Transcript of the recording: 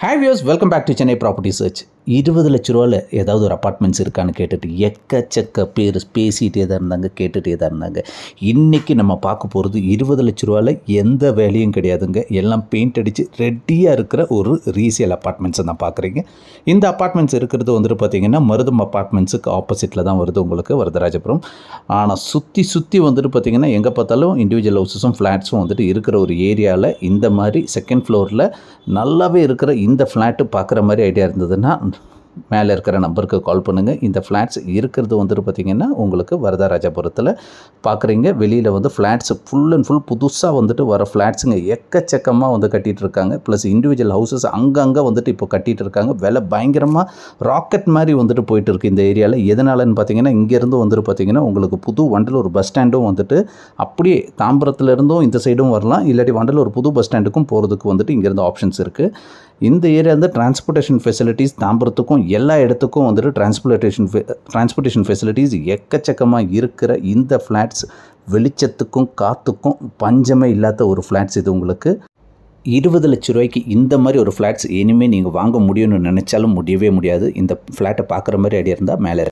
Hi viewers, welcome back to Chennai Property Search. இருபது லட்ச ரூபாவில் ஏதாவது ஒரு அப்பார்ட்மெண்ட்ஸ் இருக்கான்னு கேட்டுட்டு எக்கச்சக்க பேர் பேசிகிட்டே தான் இருந்தாங்க கேட்டுகிட்டே தான் இருந்தாங்க இன்றைக்கி நம்ம பார்க்க போகிறது இருபது லட்ச ரூபாவில் எந்த வேலையும் கிடையாதுங்க எல்லாம் பெயிண்ட் அடித்து ரெடியாக இருக்கிற ஒரு ரீசேல் அப்பார்ட்மெண்ட்ஸை தான் பார்க்குறீங்க இந்த அப்பார்ட்மெண்ட்ஸ் இருக்கிறது வந்துட்டு பார்த்திங்கன்னா மருதம் அப்பார்ட்மெண்ட்ஸுக்கு ஆப்போசிட்டில் தான் வருது உங்களுக்கு வரதராஜபுரம் ஆனால் சுற்றி சுற்றி வந்துட்டு பார்த்திங்கன்னா எங்கே பார்த்தாலும் இண்டிவிஜுவல் ஹவுஸஸும் ஃப்ளாட்ஸும் வந்துட்டு இருக்கிற ஒரு ஏரியாவில் இந்த மாதிரி செகண்ட் ஃப்ளோரில் நல்லாவே இருக்கிற இந்த ஃப்ளாட்டு பார்க்குற மாதிரி ஐடியா இருந்ததுன்னா மேலே இருக்கிற நம்பருக்கு கால் பண்ணுங்கள் இந்த ஃப்ளாட்ஸ் இருக்கிறது வந்துட்டு பார்த்திங்கன்னா உங்களுக்கு வரதராஜபுரத்தில் பார்க்குறீங்க வெளியில் வந்து ஃப்ளாட்ஸ் ஃபுல் அண்ட் ஃபுல் புதுசாக வந்துட்டு வர ஃப்ளாட்ஸுங்க எக்கச்சக்கமாக வந்து கட்டிகிட்டு இருக்காங்க ப்ளஸ் இண்டிவிஜுவல் ஹவுசஸ் அங்கங்கே வந்துட்டு இப்போ கட்டிகிட்டு இருக்காங்க விலை பயங்கரமாக ராக்கெட் மாதிரி வந்துட்டு போயிட்டு இருக்குது இந்த ஏரியாவில் எதனாலன்னு பார்த்தீங்கன்னா இங்கேருந்து வந்துட்டு பார்த்திங்கன்னா உங்களுக்கு புது வண்டலூர் பஸ் ஸ்டாண்டும் வந்துட்டு அப்படியே தாம்பரத்துலேருந்தும் இந்த சைடும் வரலாம் இல்லாட்டி வண்டலூர் புது பஸ் ஸ்டாண்டுக்கும் போகிறதுக்கு வந்துட்டு இங்கேருந்து ஆப்ஷன்ஸ் இருக்குது இந்த ஏரியா வந்து டிரான்ஸ்போர்ட்டேஷன் ஃபெசிலிட்டிஸ் தாம்பரத்துக்கும் எல்லா இடத்துக்கும் வந்துட்டு டிரான்ஸ்போர்ட்டேஷன் டிரான்ஸ்போர்ட்டேஷன் ஃபெசிலிட்டிஸ் எக்கச்சக்கமாக இருக்கிற இந்த ஃப்ளாட்ஸ் வெளிச்சத்துக்கும் காற்றுக்கும் பஞ்சமே இல்லாத ஒரு ஃப்ளாட்ஸ் இது உங்களுக்கு இருபது லட்ச ரூபாய்க்கு இந்த மாதிரி ஒரு ஃப்ளாட்ஸ் இனிமேல் நீங்கள் வாங்க முடியும்னு நினச்சாலும் முடியவே முடியாது இந்த ஃப்ளாட்டை பார்க்குற மாதிரி ஐடியா இருந்தால் மேலே